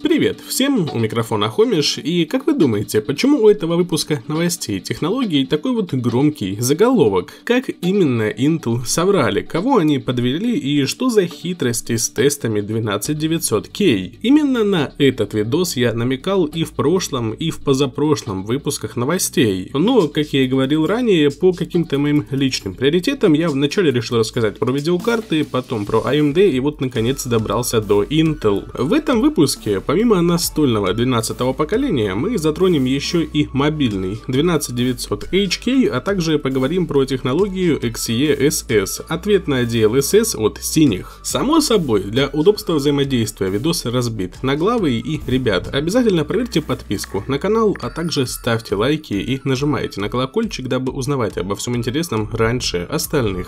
Привет всем, у микрофона Хомиш, и как вы думаете, почему у этого выпуска новостей технологий такой вот громкий заголовок? Как именно Intel соврали, кого они подвели и что за хитрости с тестами 12900K? Именно на этот видос я намекал и в прошлом, и в позапрошлом выпусках новостей, но, как я и говорил ранее, по каким-то моим личным приоритетам я вначале решил рассказать про видеокарты, потом про AMD а и вот наконец добрался до Intel. В этом выпуске Помимо настольного 12 поколения, мы затронем еще и мобильный 12900HK, а также поговорим про технологию XE-SS, ответная DLSS от синих. Само собой, для удобства взаимодействия видос разбит на главы и ребят. Обязательно проверьте подписку на канал, а также ставьте лайки и нажимайте на колокольчик, дабы узнавать обо всем интересном раньше остальных.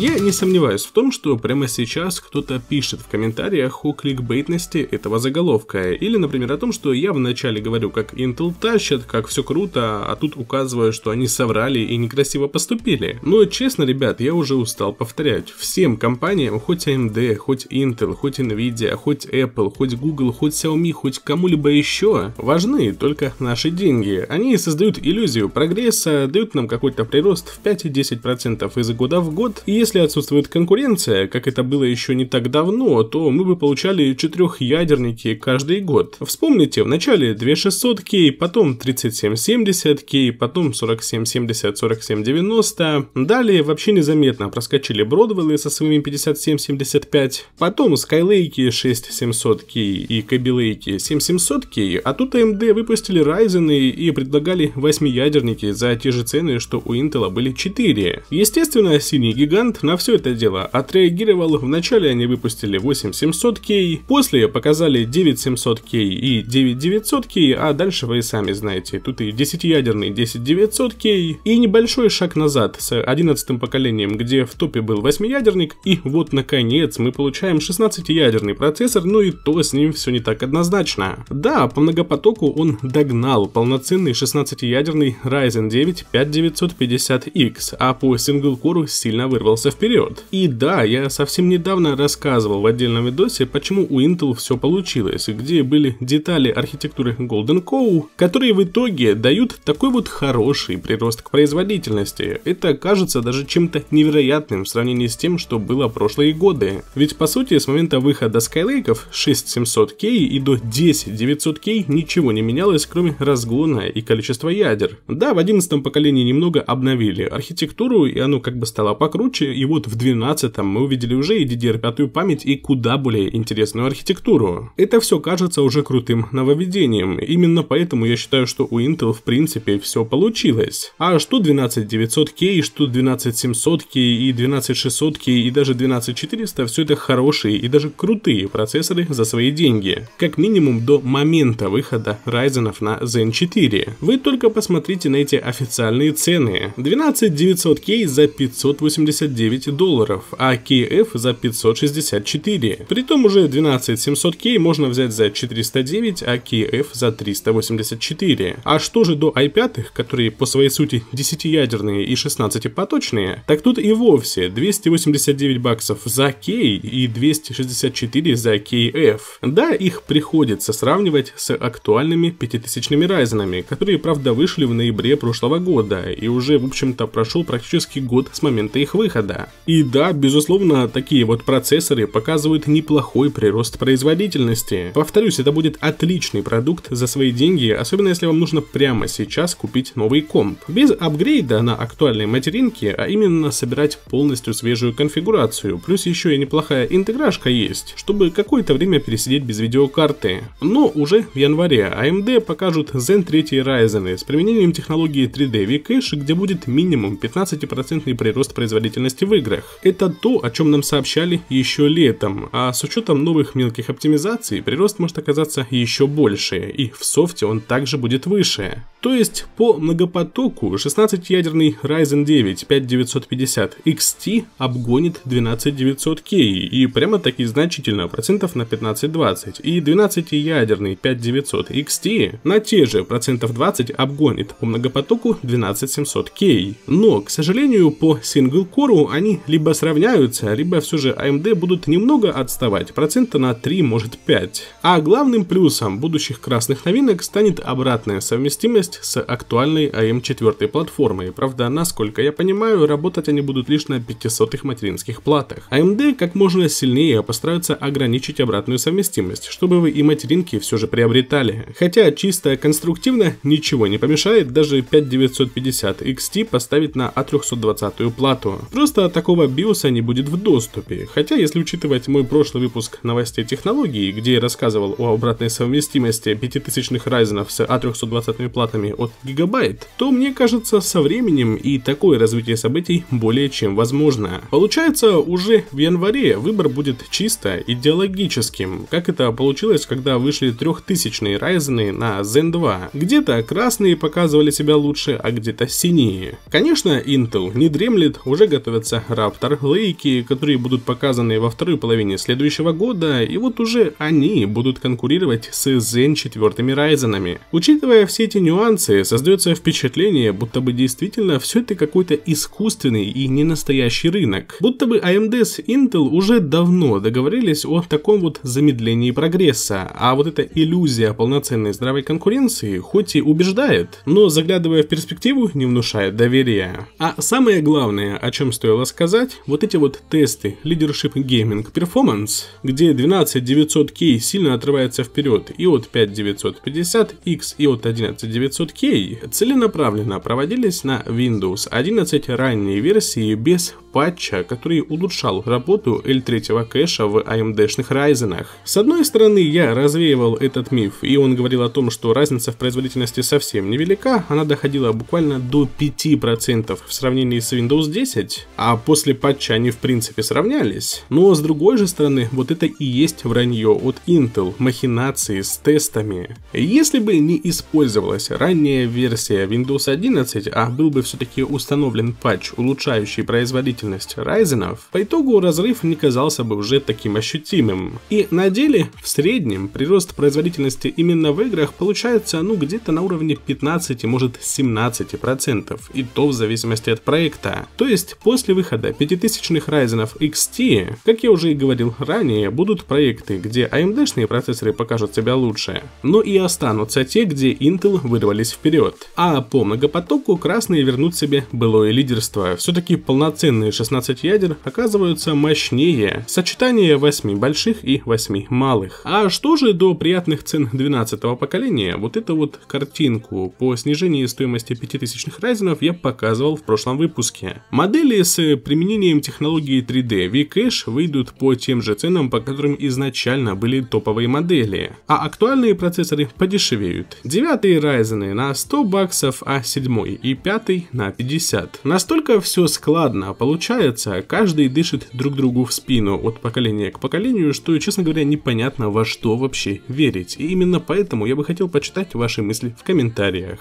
Я не сомневаюсь в том, что прямо сейчас кто-то пишет в комментариях о кликбейтности этого заголовка, или, например, о том, что я вначале говорю, как Intel тащит, как все круто, а тут указываю, что они соврали и некрасиво поступили. Но, честно, ребят, я уже устал повторять, всем компаниям, хоть AMD, хоть Intel, хоть Nvidia, хоть Apple, хоть Google, хоть Xiaomi, хоть кому-либо еще, важны только наши деньги. Они создают иллюзию прогресса, дают нам какой-то прирост в 5-10% из года в год, и если если отсутствует конкуренция, как это было еще не так давно, то мы бы получали четырехъядерники каждый год. Вспомните, в начале 2600К, потом 3770К, потом 4770, 4790. Далее вообще незаметно проскочили Бродвеллы со своими 5775, потом Скайлейки 6700К и Кабилейки 7700К, а тут AMD а выпустили Ryzen и предлагали восьмиядерники за те же цены, что у Intel были 4. Естественно, синий гигант на все это дело отреагировал, вначале они выпустили 8700K, после показали 9700K и 9900K, а дальше вы и сами знаете, тут и 10-ядерный 10900K, и небольшой шаг назад с 11 поколением, где в топе был 8-ядерник, и вот наконец мы получаем 16-ядерный процессор, ну и то с ним все не так однозначно. Да, по многопотоку он догнал полноценный 16-ядерный Ryzen 9 5950X, а по сингл-кору сильно вырвался двигаться вперед. И да, я совсем недавно рассказывал в отдельном видосе, почему у Intel все получилось, где были детали архитектуры Golden Co, которые в итоге дают такой вот хороший прирост к производительности. Это кажется даже чем-то невероятным в сравнении с тем, что было прошлые годы. Ведь по сути с момента выхода Skylake 6700K и до 10900K ничего не менялось, кроме разгона и количества ядер. Да, в 11 поколении немного обновили архитектуру и оно как бы стало покруче, и вот в 12-м мы увидели уже и DDR5 память, и куда более интересную архитектуру. Это все кажется уже крутым нововведением, именно поэтому я считаю, что у Intel в принципе все получилось. А что 12900K, что 12700K и 12600K и даже 12400, все это хорошие и даже крутые процессоры за свои деньги. Как минимум до момента выхода Ryzen на Zen 4. Вы только посмотрите на эти официальные цены. 12900K за 589 509 долларов, а KF за 564. Притом уже 12700K можно взять за 409, а KF за 384. А что же до i5, которые по своей сути 10-ядерные и 16-поточные, так тут и вовсе 289 баксов за K и 264 за KF. Да, их приходится сравнивать с актуальными 5000 Ryzen, которые, правда, вышли в ноябре прошлого года и уже, в общем-то, прошел практически год с момента их выхода года. И да, безусловно, такие вот процессоры показывают неплохой прирост производительности. Повторюсь, это будет отличный продукт за свои деньги, особенно если вам нужно прямо сейчас купить новый комп. Без апгрейда на актуальной материнке, а именно собирать полностью свежую конфигурацию, плюс еще и неплохая интеграшка есть, чтобы какое-то время пересидеть без видеокарты. Но уже в январе AMD а покажут Zen 3 Ryzen с применением технологии 3D V-Cache, где будет минимум 15% прирост производительности возможности в играх. Это то, о чем нам сообщали еще летом, а с учетом новых мелких оптимизаций прирост может оказаться еще больше, и в софте он также будет выше. То есть по многопотоку 16-ядерный Ryzen 9 5950 XT обгонит 12900K и прямо-таки значительно процентов на 15-20, и 12-ядерный 5900 XT на те же процентов 20 обгонит по многопотоку 12700K. Но, к сожалению, по сингл-кору они либо сравняются, либо все же AMD а будут немного отставать, процента на 3, может 5. А главным плюсом будущих красных новинок станет обратная совместимость с актуальной AM4 а платформой. Правда, насколько я понимаю, работать они будут лишь на 500 материнских платах. AMD а как можно сильнее постараются ограничить обратную совместимость, чтобы вы и материнки все же приобретали. Хотя чисто конструктивно ничего не помешает даже 5950 XT поставить на A320 плату. Просто Просто такого биоса не будет в доступе, хотя если учитывать мой прошлый выпуск новостей технологии, где я рассказывал о обратной совместимости 5000-х Ryzen с A320 а платами от Gigabyte, то мне кажется со временем и такое развитие событий более чем возможно. Получается, уже в январе выбор будет чисто идеологическим, как это получилось, когда вышли 3000-е Ryzen на Zen 2. Где-то красные показывали себя лучше, а где-то синие. Конечно, Intel не дремлет, уже готовятся появятся Раптор, Лейки, которые будут показаны во второй половине следующего года, и вот уже они будут конкурировать с Zen 4 Райзенами. Учитывая все эти нюансы, создается впечатление, будто бы действительно все это какой-то искусственный и не настоящий рынок. Будто бы AMD с Intel уже давно договорились о таком вот замедлении прогресса, а вот эта иллюзия полноценной здравой конкуренции хоть и убеждает, но заглядывая в перспективу не внушает доверия. А самое главное, о чем стоило этого сказать, вот эти вот тесты Leadership Gaming Performance, где 12900K сильно отрывается вперед и от 5950X, и от 11900K, целенаправленно проводились на Windows 11 ранней версии без патча, который улучшал работу L3 кэша в AMD-шных эм Ryzen. С одной стороны, я развеивал этот миф, и он говорил о том, что разница в производительности совсем невелика, она доходила буквально до 5% в сравнении с Windows 10, а а после патча они в принципе сравнялись. Но ну, а с другой же стороны, вот это и есть вранье от Intel, махинации с тестами. Если бы не использовалась ранняя версия Windows 11, а был бы все-таки установлен патч, улучшающий производительность Ryzen, по итогу разрыв не казался бы уже таким ощутимым. И на деле, в среднем, прирост производительности именно в играх получается ну где-то на уровне 15, может 17%, и то в зависимости от проекта. То есть после После выхода 5000 Ryzen XT, как я уже и говорил ранее, будут проекты, где AMD-шные процессоры покажут себя лучше, но и останутся те, где Intel вырвались вперед. А по многопотоку красные вернут себе былое лидерство. Все-таки полноценные 16 ядер оказываются мощнее, сочетание 8 больших и 8 малых. А что же до приятных цен 12 поколения, вот эту вот картинку по снижению стоимости 5000 Ryzen я показывал в прошлом выпуске. Модели с с применением технологии 3D Vcash выйдут по тем же ценам, по которым изначально были топовые модели, а актуальные процессоры подешевеют. Девятый Ryzen на 100 баксов, а седьмой и пятый на 50. Настолько все складно получается, каждый дышит друг другу в спину от поколения к поколению, что, честно говоря, непонятно во что вообще верить. И именно поэтому я бы хотел почитать ваши мысли в комментариях.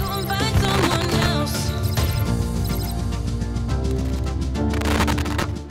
Don't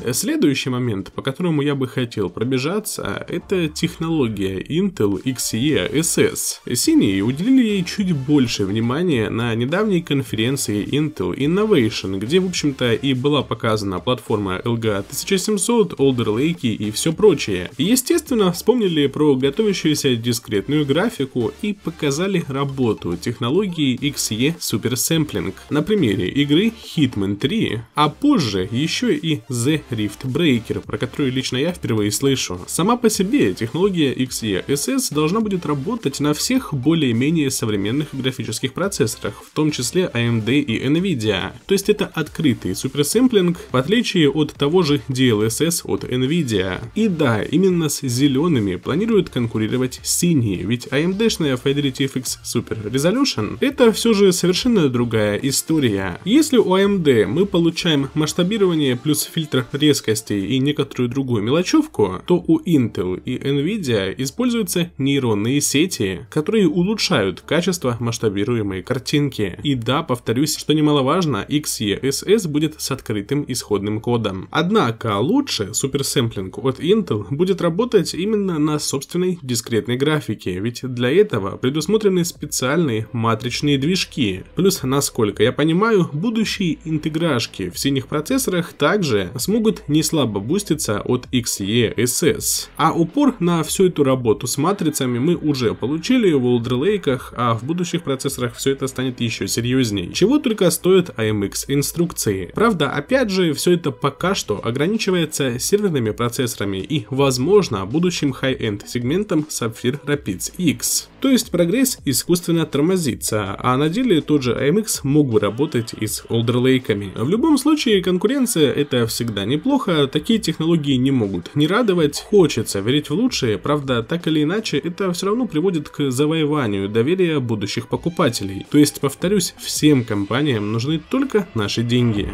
Э, следующий момент, по которому я бы хотел пробежаться, это технология Intel XE SS. Синие уделили ей чуть больше внимания на недавней конференции Intel Innovation, где, в общем-то, и была показана платформа LGA 1700, Older Lake и все прочее. Естественно, вспомнили про готовящуюся дискретную графику и показали работу технологии XE Super Sampling на примере игры Hitman 3, а позже еще и The Drift, Breaker, про которую лично я впервые слышу. Сама по себе технология XESS должна будет работать на всех более-менее современных графических процессорах, в том числе AMD и NVIDIA. То есть это открытый суперсэмплинг, в отличие от того же DLSS от NVIDIA. И да, именно с зелеными планируют конкурировать синие, ведь AMD-шная Fidelity FX Super Resolution это все же совершенно другая история. Если у AMD мы получаем масштабирование плюс фильтр резкостей и некоторую другую мелочевку, то у Intel и Nvidia используются нейронные сети, которые улучшают качество масштабируемой картинки. И да, повторюсь, что немаловажно, XESS будет с открытым исходным кодом. Однако лучше суперсэмплинг от Intel будет работать именно на собственной дискретной графике, ведь для этого предусмотрены специальные матричные движки. Плюс, насколько я понимаю, будущие интеграшки в синих процессорах также смогут опыт не слабо бустится от XESS. А упор на всю эту работу с матрицами мы уже получили в older Олдерлейках, а в будущих процессорах все это станет еще серьезнее. Чего только стоят AMX инструкции. Правда, опять же, все это пока что ограничивается серверными процессорами и, возможно, будущим high-end сегментом Sapphire Rapids X. То есть прогресс искусственно тормозится, а на деле тот же AMX мог бы работать и с older Олдерлейками. В любом случае, конкуренция это всегда не неплохо, такие технологии не могут. Не радовать хочется, верить в лучшее, правда, так или иначе, это все равно приводит к завоеванию доверия будущих покупателей. То есть, повторюсь, всем компаниям нужны только наши деньги.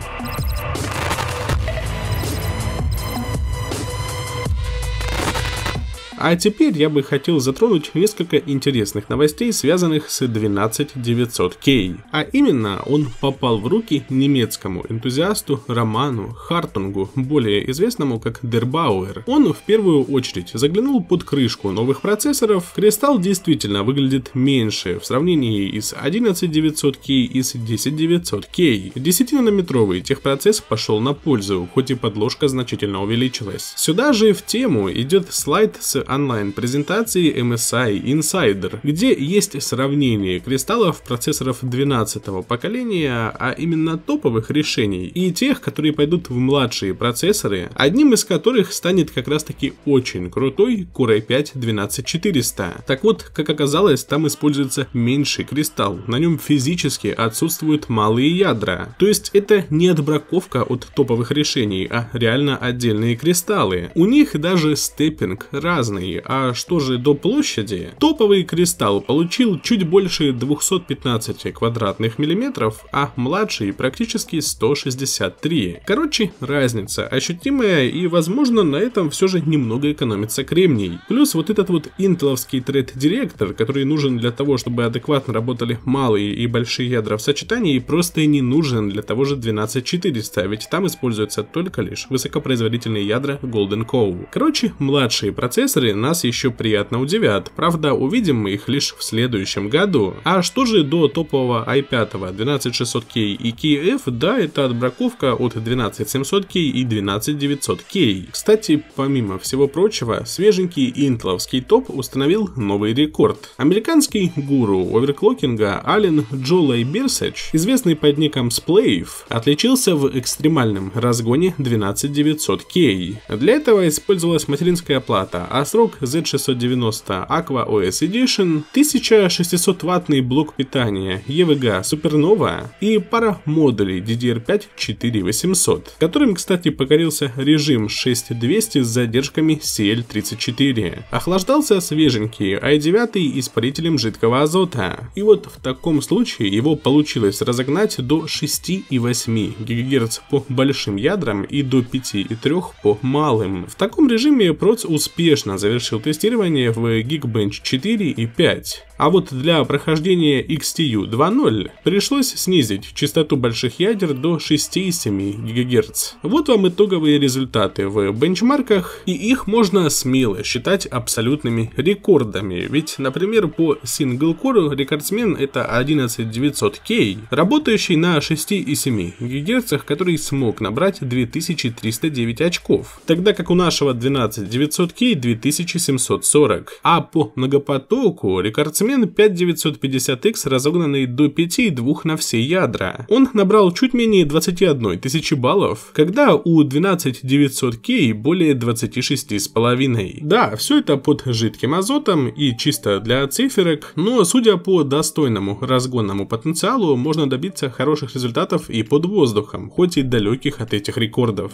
А теперь я бы хотел затронуть несколько интересных новостей, связанных с 12900K. А именно, он попал в руки немецкому энтузиасту Роману Хартунгу, более известному как Дербауэр. Он в первую очередь заглянул под крышку новых процессоров. Кристалл действительно выглядит меньше в сравнении и с 11900K и с 10900K. 10-нанометровый техпроцесс пошел на пользу, хоть и подложка значительно увеличилась. Сюда же в тему идет слайд с онлайн-презентации MSI Insider, где есть сравнение кристаллов процессоров 12 поколения, а именно топовых решений, и тех, которые пойдут в младшие процессоры, одним из которых станет как раз таки очень крутой Core i5 12400. Так вот, как оказалось, там используется меньший кристалл, на нем физически отсутствуют малые ядра. То есть это не отбраковка от топовых решений, а реально отдельные кристаллы. У них даже степпинг разный, компании. А что же до площади? Топовый кристалл получил чуть больше 215 квадратных миллиметров, а младший практически 163. Короче, разница ощутимая и возможно на этом все же немного экономится кремний. Плюс вот этот вот интеловский тред директор который нужен для того, чтобы адекватно работали малые и большие ядра в сочетании, просто и не нужен для того же 12400, ведь там используются только лишь высокопроизводительные ядра Golden Cow. Короче, младшие процессоры телевизоре нас еще приятно удивят. Правда, увидим мы их лишь в следующем году. А что же до топового i5 12600K и KF? Да, это отбраковка от 12700K и 12900K. Кстати, помимо всего прочего, свеженький интловский топ установил новый рекорд. Американский гуру оверклокинга Ален Джолай Бирсач, известный под ником Splave, отличился в экстремальном разгоне 12900K. Для этого использовалась материнская плата ASRock а срок Z690 Aqua OS Edition, 1600-ваттный блок питания EVGA Supernova и пара модулей DDR5-4800, которым, кстати, покорился режим 6200 с задержками CL34. Охлаждался свеженький i9 испарителем жидкого азота. И вот в таком случае его получилось разогнать до 6,8 ГГц по большим ядрам и до 5,3 по малым. В таком режиме проц успешно завершил тестирование в Geekbench 4 и 5. А вот для прохождения XTU 2.0 пришлось снизить частоту больших ядер до 6,7 ГГц. Вот вам итоговые результаты в бенчмарках, и их можно смело считать абсолютными рекордами, ведь, например, по синглкору рекордсмен это 11900K, работающий на 6,7 ГГц, который смог набрать 2309 очков, тогда как у нашего 12900K 2740, а по многопотоку рекордсмен x 5950X, разогнанный до 5,2 на все ядра. Он набрал чуть менее 21 тысячи баллов, когда у 12900K более 26,5. Да, все это под жидким азотом и чисто для циферок, но судя по достойному разгонному потенциалу, можно добиться хороших результатов и под воздухом, хоть и далеких от этих рекордов.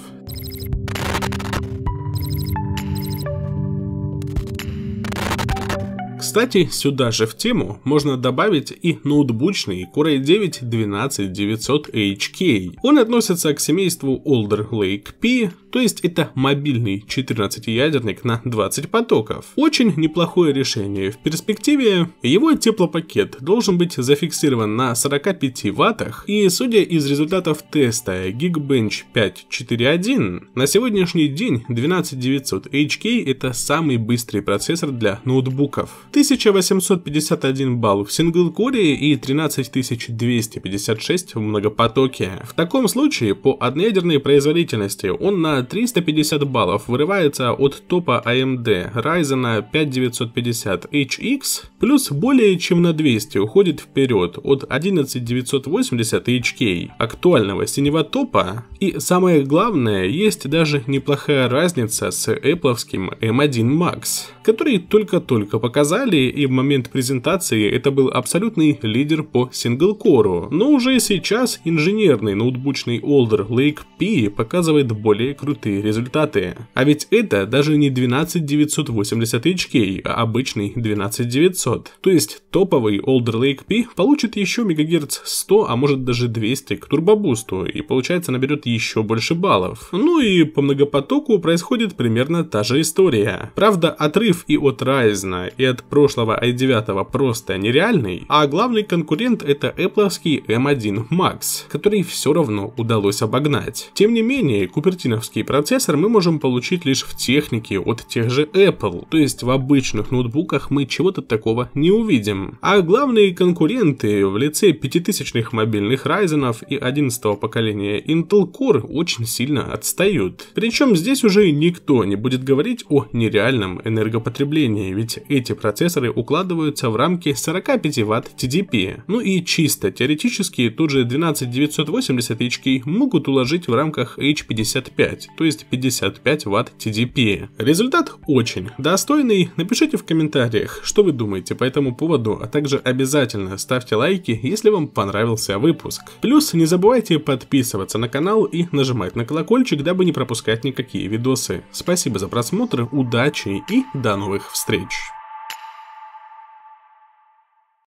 Кстати, сюда же в тему можно добавить и ноутбучный Core i9 12900HK. Он относится к семейству Older Lake P, то есть это мобильный 14-ядерник на 20 потоков. Очень неплохое решение. В перспективе его теплопакет должен быть зафиксирован на 45 ваттах и, судя из результатов теста Geekbench 5.4.1, на сегодняшний день 12900HK это самый быстрый процессор для ноутбуков. 1851 балл в сингл синглкоре и 13256 в многопотоке. В таком случае по одноядерной производительности он на 350 баллов вырывается от топа AMD а Ryzen 5950HX плюс более чем на 200 уходит вперед от 11980 HK актуального синего топа и самое главное есть даже неплохая разница с Apple M1 Max, который только-только показали далее и в момент презентации это был абсолютный лидер по синглкору, но уже сейчас инженерный ноутбучный Older Lake P показывает более крутые результаты. А ведь это даже не 12980 HK, а обычный 12900. То есть топовый Older Lake P получит еще мегагерц 100, а может даже 200 к турбобусту, и получается наберет еще больше баллов. Ну и по многопотоку происходит примерно та же история. Правда, отрыв и от Ryzen, и от Pro прошлого i9 а просто нереальный, а главный конкурент это Apple M1 эм Max, который все равно удалось обогнать. Тем не менее, купертиновский процессор мы можем получить лишь в технике от тех же Apple, то есть в обычных ноутбуках мы чего-то такого не увидим. А главные конкуренты в лице пятитысячных мобильных Ryzen и 11 поколения Intel Core очень сильно отстают. Причем здесь уже никто не будет говорить о нереальном энергопотреблении, ведь эти процессоры компрессоры укладываются в рамки 45 Вт TDP. Ну и чисто теоретически тут же 12980 HK могут уложить в рамках H55, то есть 55 Вт TDP. Результат очень достойный. Напишите в комментариях, что вы думаете по этому поводу, а также обязательно ставьте лайки, если вам понравился выпуск. Плюс не забывайте подписываться на канал и нажимать на колокольчик, дабы не пропускать никакие видосы. Спасибо за просмотр, удачи и до новых встреч!